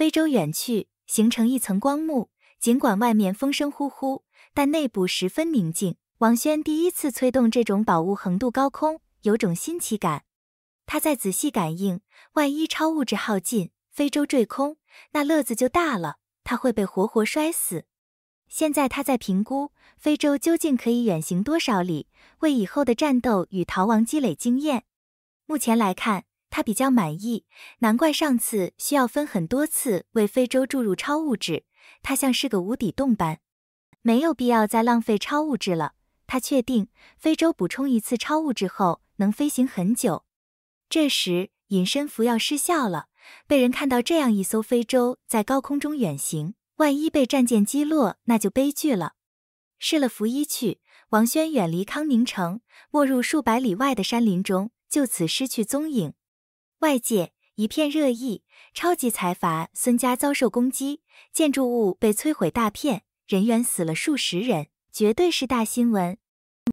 非洲远去，形成一层光幕。尽管外面风声呼呼，但内部十分宁静。王轩第一次催动这种宝物横渡高空，有种新奇感。他在仔细感应，万一超物质耗尽，非洲坠空，那乐子就大了，他会被活活摔死。现在他在评估非洲究竟可以远行多少里，为以后的战斗与逃亡积累经验。目前来看。他比较满意，难怪上次需要分很多次为非洲注入超物质，他像是个无底洞般，没有必要再浪费超物质了。他确定非洲补充一次超物质后能飞行很久。这时隐身服要失效了，被人看到这样一艘非洲在高空中远行，万一被战舰击落，那就悲剧了。试了服衣去，王轩远离康宁城，没入数百里外的山林中，就此失去踪影。外界一片热议，超级财阀孙家遭受攻击，建筑物被摧毁大片，人员死了数十人，绝对是大新闻。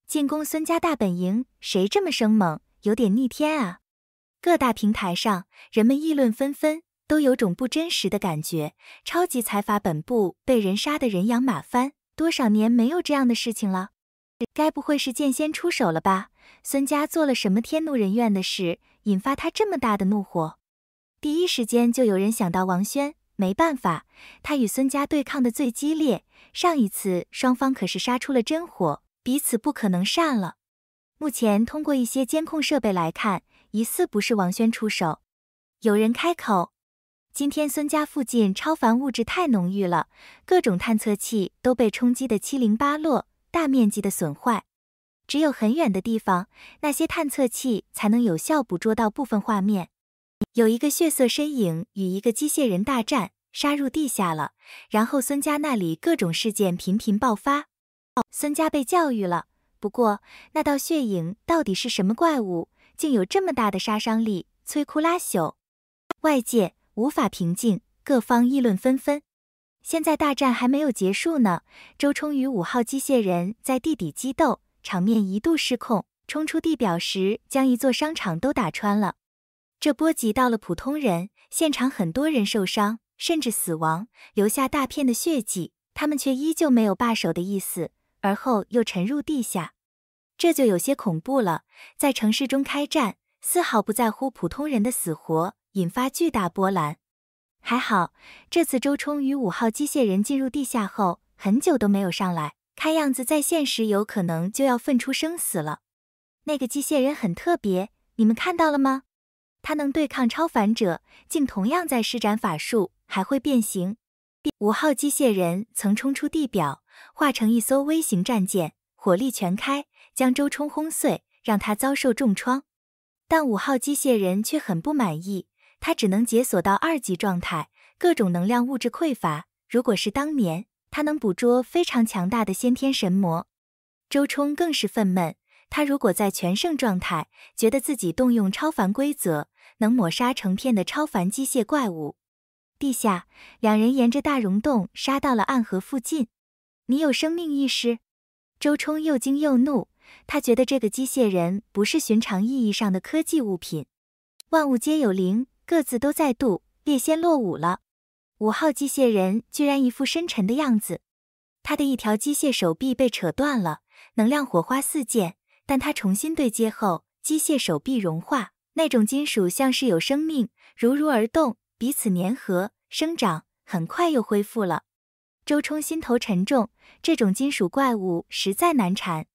进攻孙家大本营，谁这么生猛？有点逆天啊！各大平台上人们议论纷纷，都有种不真实的感觉。超级财阀本部被人杀的人仰马翻，多少年没有这样的事情了？该不会是剑仙出手了吧？孙家做了什么天怒人怨的事？引发他这么大的怒火，第一时间就有人想到王轩。没办法，他与孙家对抗的最激烈，上一次双方可是杀出了真火，彼此不可能善了。目前通过一些监控设备来看，疑似不是王轩出手。有人开口，今天孙家附近超凡物质太浓郁了，各种探测器都被冲击的七零八落，大面积的损坏。只有很远的地方，那些探测器才能有效捕捉到部分画面。有一个血色身影与一个机械人大战，杀入地下了。然后孙家那里各种事件频频爆发。哦，孙家被教育了。不过那道血影到底是什么怪物？竟有这么大的杀伤力，摧枯拉朽，外界无法平静，各方议论纷纷。现在大战还没有结束呢。周冲与五号机械人在地底激斗。场面一度失控，冲出地表时将一座商场都打穿了，这波及到了普通人，现场很多人受伤，甚至死亡，留下大片的血迹。他们却依旧没有罢手的意思，而后又沉入地下，这就有些恐怖了。在城市中开战，丝毫不在乎普通人的死活，引发巨大波澜。还好，这次周冲与五号机械人进入地下后，很久都没有上来。看样子，在现实有可能就要分出生死了。那个机械人很特别，你们看到了吗？它能对抗超凡者，竟同样在施展法术，还会变形。五号机械人曾冲出地表，化成一艘微型战舰，火力全开，将周冲轰碎，让他遭受重创。但五号机械人却很不满意，他只能解锁到二级状态，各种能量物质匮乏。如果是当年，他能捕捉非常强大的先天神魔，周冲更是愤懑。他如果在全盛状态，觉得自己动用超凡规则，能抹杀成片的超凡机械怪物。陛下两人沿着大溶洞杀到了暗河附近。你有生命意识？周冲又惊又怒，他觉得这个机械人不是寻常意义上的科技物品。万物皆有灵，各自都在度。列仙落伍了。五号机械人居然一副深沉的样子，他的一条机械手臂被扯断了，能量火花四溅。但他重新对接后，机械手臂融化，那种金属像是有生命，如如而动，彼此粘合生长，很快又恢复了。周冲心头沉重，这种金属怪物实在难缠。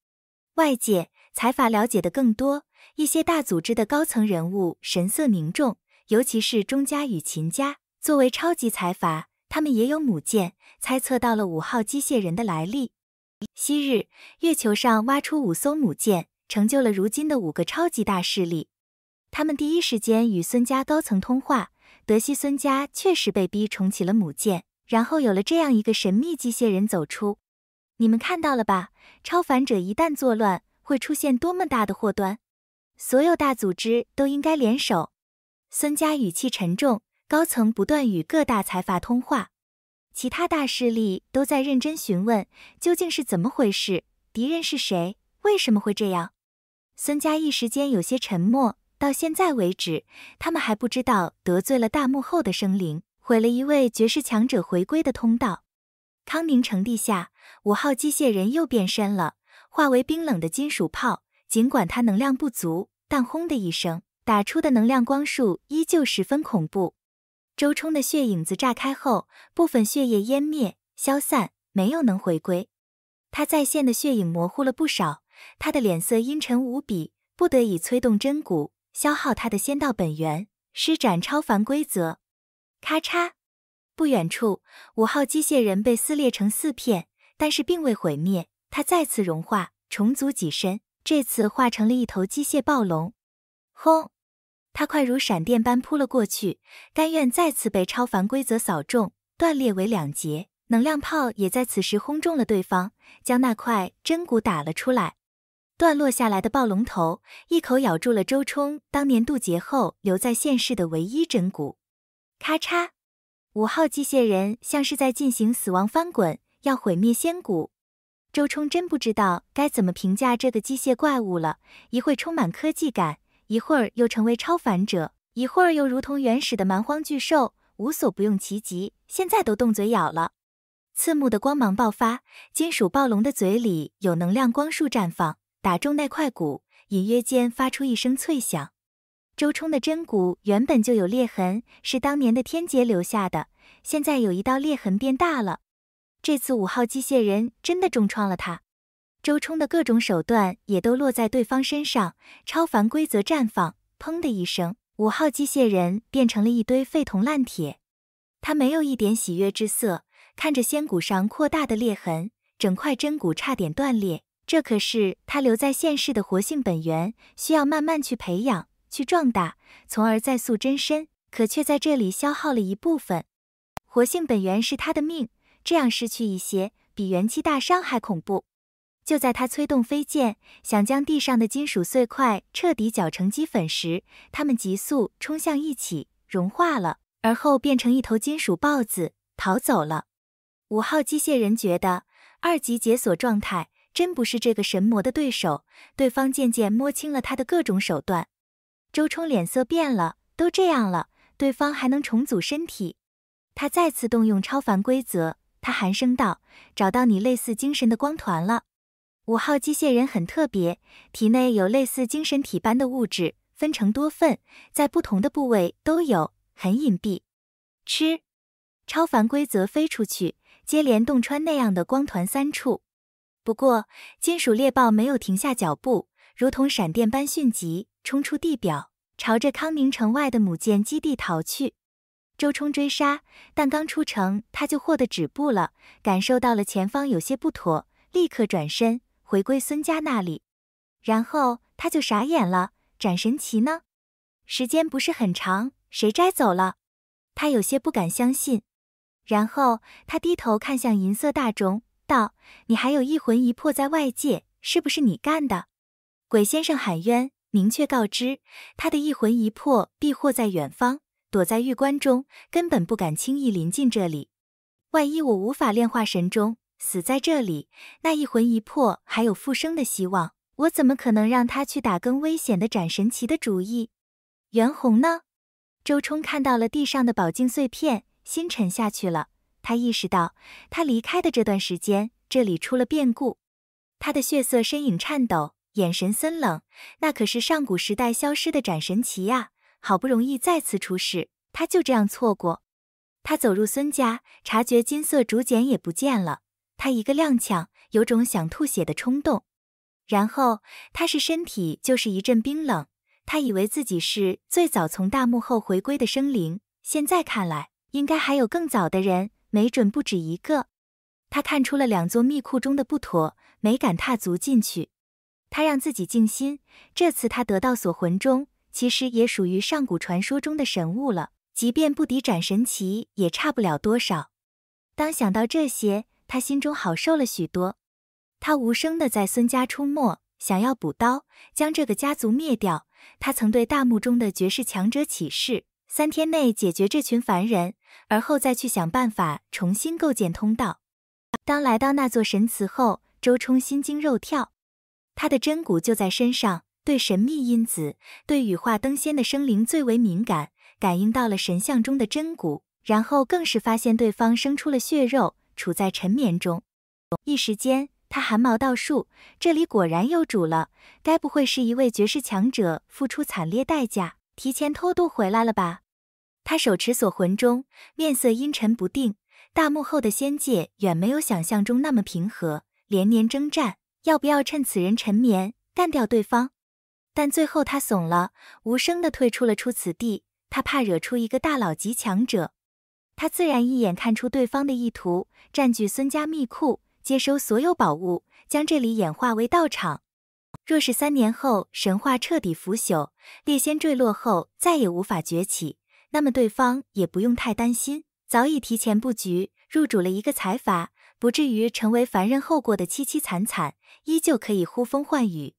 外界财阀了解的更多，一些大组织的高层人物神色凝重，尤其是钟家与秦家。作为超级财阀，他们也有母舰。猜测到了五号机械人的来历。昔日月球上挖出五艘母舰，成就了如今的五个超级大势力。他们第一时间与孙家高层通话，德西孙家确实被逼重启了母舰，然后有了这样一个神秘机械人走出。你们看到了吧？超凡者一旦作乱，会出现多么大的祸端？所有大组织都应该联手。孙家语气沉重。高层不断与各大财阀通话，其他大势力都在认真询问究竟是怎么回事，敌人是谁，为什么会这样？孙家一时间有些沉默。到现在为止，他们还不知道得罪了大幕后的生灵，毁了一位绝世强者回归的通道。康宁城地下五号机械人又变身了，化为冰冷的金属炮。尽管它能量不足，但轰的一声打出的能量光束依旧十分恐怖。周冲的血影子炸开后，部分血液湮灭消散，没有能回归。他再现的血影模糊了不少，他的脸色阴沉无比，不得已催动真骨，消耗他的仙道本源，施展超凡规则。咔嚓！不远处，五号机械人被撕裂成四片，但是并未毁灭，它再次融化重组起身，这次化成了一头机械暴龙。轰！他快如闪电般扑了过去，甘愿再次被超凡规则扫中，断裂为两截。能量炮也在此时轰中了对方，将那块真骨打了出来。断落下来的暴龙头一口咬住了周冲当年渡劫后留在现世的唯一真骨。咔嚓，五号机械人像是在进行死亡翻滚，要毁灭仙骨。周冲真不知道该怎么评价这个机械怪物了，一会充满科技感。一会儿又成为超凡者，一会儿又如同原始的蛮荒巨兽，无所不用其极。现在都动嘴咬了，刺目的光芒爆发，金属暴龙的嘴里有能量光束绽放，打中那块骨，隐约间发出一声脆响。周冲的真骨原本就有裂痕，是当年的天劫留下的，现在有一道裂痕变大了。这次五号机械人真的重创了他。周冲的各种手段也都落在对方身上，超凡规则绽放，砰的一声，五号机械人变成了一堆废铜烂铁。他没有一点喜悦之色，看着仙骨上扩大的裂痕，整块真骨差点断裂。这可是他留在现世的活性本源，需要慢慢去培养、去壮大，从而再塑真身。可却在这里消耗了一部分活性本源，是他的命。这样失去一些，比元气大伤还恐怖。就在他催动飞剑，想将地上的金属碎块彻底搅成齑粉时，它们急速冲向一起，融化了，而后变成一头金属豹子逃走了。五号机械人觉得二级解锁状态真不是这个神魔的对手，对方渐渐摸清了他的各种手段。周冲脸色变了，都这样了，对方还能重组身体？他再次动用超凡规则，他寒声道：“找到你类似精神的光团了。”五号机械人很特别，体内有类似精神体般的物质，分成多份，在不同的部位都有，很隐蔽。吃，超凡规则飞出去，接连洞穿那样的光团三处。不过金属猎豹没有停下脚步，如同闪电般迅疾冲出地表，朝着康宁城外的母舰基地逃去。周冲追杀，但刚出城他就获得止步了，感受到了前方有些不妥，立刻转身。回归孙家那里，然后他就傻眼了。斩神旗呢？时间不是很长，谁摘走了？他有些不敢相信。然后他低头看向银色大钟，道：“你还有一魂一魄在外界，是不是你干的？”鬼先生喊冤，明确告知他的一魂一魄必祸在远方，躲在玉棺中，根本不敢轻易临近这里。万一我无法炼化神钟。死在这里，那一魂一魄还有复生的希望，我怎么可能让他去打更危险的斩神旗的主意？袁弘呢？周冲看到了地上的宝镜碎片，心沉下去了。他意识到，他离开的这段时间，这里出了变故。他的血色身影颤抖，眼神森冷。那可是上古时代消失的斩神旗呀，好不容易再次出世，他就这样错过。他走入孙家，察觉金色竹简也不见了。他一个踉跄，有种想吐血的冲动。然后，他是身体就是一阵冰冷。他以为自己是最早从大幕后回归的生灵，现在看来，应该还有更早的人，没准不止一个。他看出了两座密库中的不妥，没敢踏足进去。他让自己静心。这次他得到锁魂钟，其实也属于上古传说中的神物了。即便不敌斩神旗，也差不了多少。当想到这些。他心中好受了许多，他无声的在孙家出没，想要补刀，将这个家族灭掉。他曾对大墓中的绝世强者起誓，三天内解决这群凡人，而后再去想办法重新构建通道。当来到那座神祠后，周冲心惊肉跳，他的真骨就在身上，对神秘因子，对羽化登仙的生灵最为敏感，感应到了神像中的真骨，然后更是发现对方生出了血肉。处在沉眠中，一时间他汗毛倒竖，这里果然有主了。该不会是一位绝世强者付出惨烈代价提前偷渡回来了吧？他手持锁魂钟，面色阴沉不定。大幕后的仙界远没有想象中那么平和，连年征战。要不要趁此人沉眠干掉对方？但最后他怂了，无声的退出了出此地。他怕惹出一个大佬级强者。他自然一眼看出对方的意图，占据孙家密库，接收所有宝物，将这里演化为道场。若是三年后神话彻底腐朽，列仙坠落后再也无法崛起，那么对方也不用太担心，早已提前布局，入主了一个财阀，不至于成为凡人后过的凄凄惨惨，依旧可以呼风唤雨。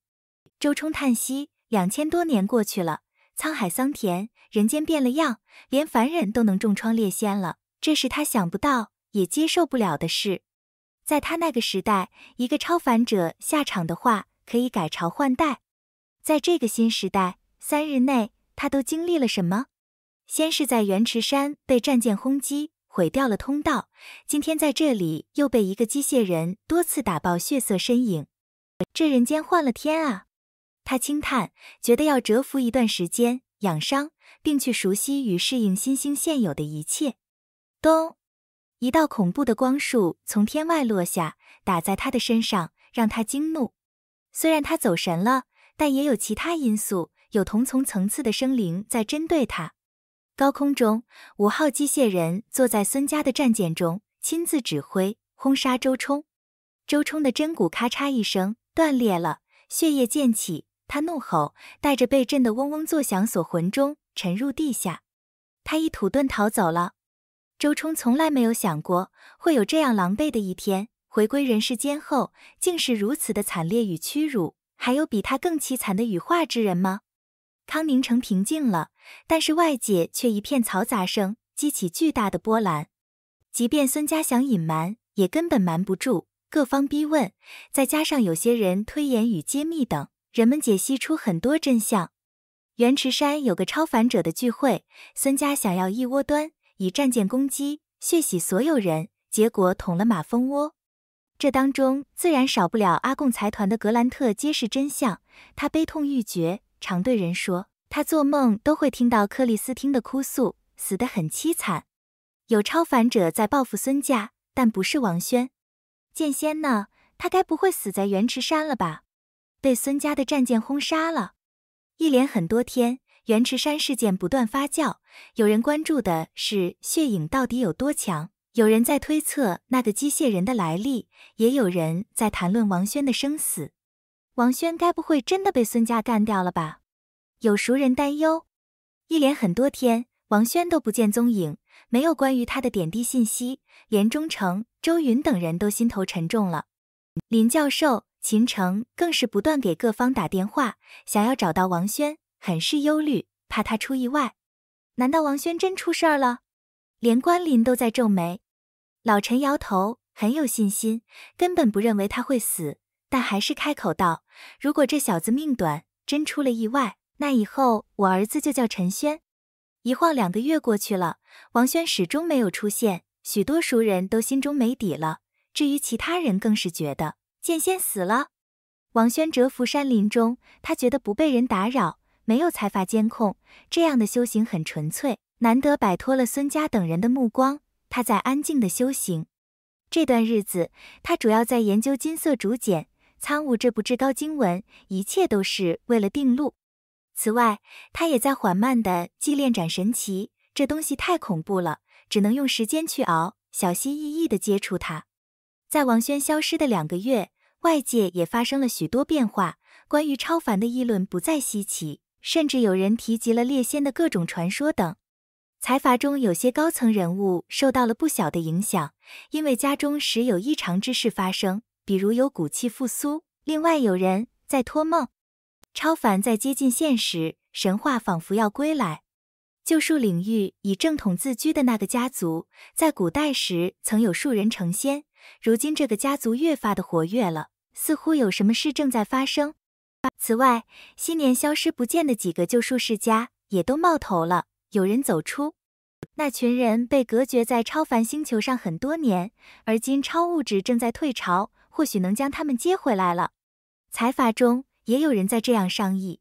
周冲叹息：两千多年过去了。沧海桑田，人间变了样，连凡人都能重创猎仙了，这是他想不到也接受不了的事。在他那个时代，一个超凡者下场的话，可以改朝换代。在这个新时代，三日内他都经历了什么？先是在元池山被战舰轰击，毁掉了通道。今天在这里又被一个机械人多次打爆血色身影，这人间换了天啊！他轻叹，觉得要蛰伏一段时间养伤，并去熟悉与适应新兴现有的一切。咚！一道恐怖的光束从天外落下，打在他的身上，让他惊怒。虽然他走神了，但也有其他因素，有同从层次的生灵在针对他。高空中，五号机械人坐在孙家的战舰中，亲自指挥轰杀周冲。周冲的真骨咔嚓一声断裂了，血液溅起。他怒吼，带着被震得嗡嗡作响锁魂钟沉入地下。他一土遁逃走了。周冲从来没有想过会有这样狼狈的一天。回归人世间后，竟是如此的惨烈与屈辱。还有比他更凄惨的羽化之人吗？康宁城平静了，但是外界却一片嘈杂声，激起巨大的波澜。即便孙家想隐瞒，也根本瞒不住各方逼问，再加上有些人推演与揭秘等。人们解析出很多真相。元池山有个超凡者的聚会，孙家想要一窝端，以战舰攻击，血洗所有人，结果捅了马蜂窝。这当中自然少不了阿贡财团的格兰特揭示真相。他悲痛欲绝，常对人说，他做梦都会听到克里斯汀的哭诉，死得很凄惨。有超凡者在报复孙家，但不是王轩。剑仙呢？他该不会死在元池山了吧？被孙家的战舰轰杀了，一连很多天，元池山事件不断发酵。有人关注的是血影到底有多强，有人在推测那个机械人的来历，也有人在谈论王轩的生死。王轩该不会真的被孙家干掉了吧？有熟人担忧，一连很多天，王轩都不见踪影，没有关于他的点滴信息，连忠诚、周云等人都心头沉重了。林教授。秦城更是不断给各方打电话，想要找到王轩，很是忧虑，怕他出意外。难道王轩真出事儿了？连关林都在皱眉。老陈摇头，很有信心，根本不认为他会死，但还是开口道：“如果这小子命短，真出了意外，那以后我儿子就叫陈轩。”一晃两个月过去了，王轩始终没有出现，许多熟人都心中没底了。至于其他人，更是觉得。剑仙死了，王轩蛰伏山林中，他觉得不被人打扰，没有财阀监控，这样的修行很纯粹，难得摆脱了孙家等人的目光。他在安静的修行，这段日子他主要在研究金色竹简，参悟这部至高经文，一切都是为了定路。此外，他也在缓慢的祭炼斩神旗，这东西太恐怖了，只能用时间去熬，小心翼翼的接触它。在王轩消失的两个月。外界也发生了许多变化，关于超凡的议论不再稀奇，甚至有人提及了列仙的各种传说等。财阀中有些高层人物受到了不小的影响，因为家中时有异常之事发生，比如有骨气复苏，另外有人在托梦，超凡在接近现实，神话仿佛要归来。旧术领域以正统自居的那个家族，在古代时曾有数人成仙，如今这个家族越发的活跃了。似乎有什么事正在发生。此外，昔年消失不见的几个旧术世家也都冒头了。有人走出，那群人被隔绝在超凡星球上很多年，而今超物质正在退潮，或许能将他们接回来了。财阀中也有人在这样商议。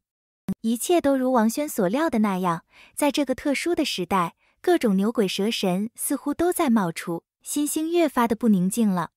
一切都如王轩所料的那样，在这个特殊的时代，各种牛鬼蛇神似乎都在冒出，心星越发的不宁静了。